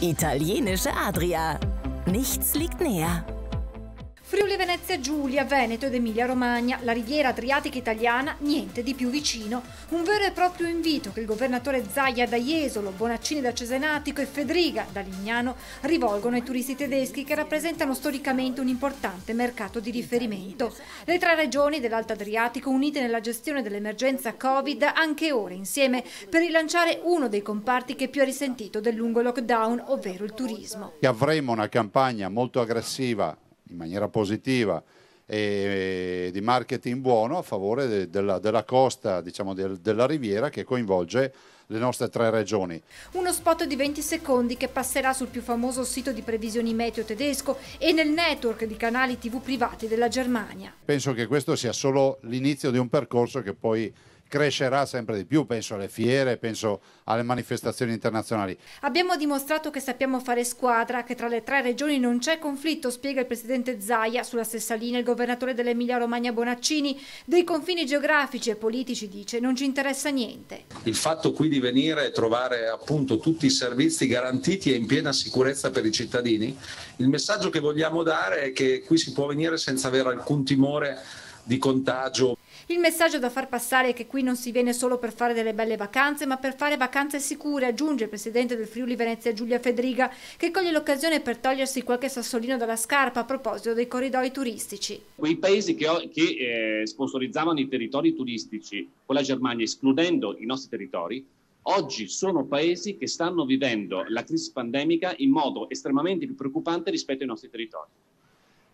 Italienische Adria. Nichts liegt näher. di Venezia Giulia, Veneto ed Emilia Romagna, la riviera adriatica italiana, niente di più vicino. Un vero e proprio invito che il governatore Zaia da Jesolo, Bonaccini da Cesenatico e Fedriga da Lignano rivolgono ai turisti tedeschi che rappresentano storicamente un importante mercato di riferimento. Le tre regioni dell'Alto Adriatico unite nella gestione dell'emergenza Covid anche ora insieme per rilanciare uno dei comparti che più ha risentito del lungo lockdown, ovvero il turismo. Avremo una campagna molto aggressiva in maniera positiva e di marketing buono a favore de, della, della, costa, diciamo, de, della riviera che coinvolge le nostre tre regioni. Uno spot di 20 secondi che passerà sul più famoso sito di previsioni meteo tedesco e nel network di canali tv privati della Germania. Penso che questo sia solo l'inizio di un percorso che poi crescerà sempre di più, penso alle fiere, penso alle manifestazioni internazionali. Abbiamo dimostrato che sappiamo fare squadra, che tra le tre regioni non c'è conflitto, spiega il presidente Zaia, sulla stessa linea il governatore dell'Emilia Romagna Bonaccini, dei confini geografici e politici dice non ci interessa niente. Il fatto qui di venire e trovare appunto tutti i servizi garantiti e in piena sicurezza per i cittadini, il messaggio che vogliamo dare è che qui si può venire senza avere alcun timore di contagio il messaggio da far passare è che qui non si viene solo per fare delle belle vacanze, ma per fare vacanze sicure, aggiunge il presidente del Friuli Venezia Giulia Fedriga, che coglie l'occasione per togliersi qualche sassolino dalla scarpa a proposito dei corridoi turistici. Quei paesi che, che eh, sponsorizzavano i territori turistici con la Germania, escludendo i nostri territori, oggi sono paesi che stanno vivendo la crisi pandemica in modo estremamente più preoccupante rispetto ai nostri territori.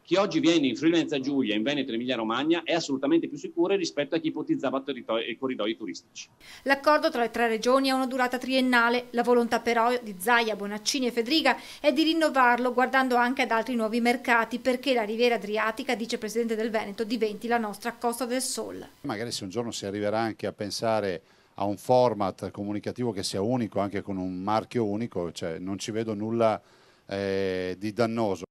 Chi oggi viene in Friulenza Giulia, in Veneto e Emilia Romagna è assolutamente più sicuro rispetto a chi ipotizzava i eh, corridoi turistici. L'accordo tra le tre regioni ha una durata triennale. La volontà però di Zaia, Bonaccini e Fedriga è di rinnovarlo guardando anche ad altri nuovi mercati perché la Riviera Adriatica, dice il Presidente del Veneto, diventi la nostra Costa del Sol. Magari se un giorno si arriverà anche a pensare a un format comunicativo che sia unico, anche con un marchio unico, cioè non ci vedo nulla eh, di dannoso.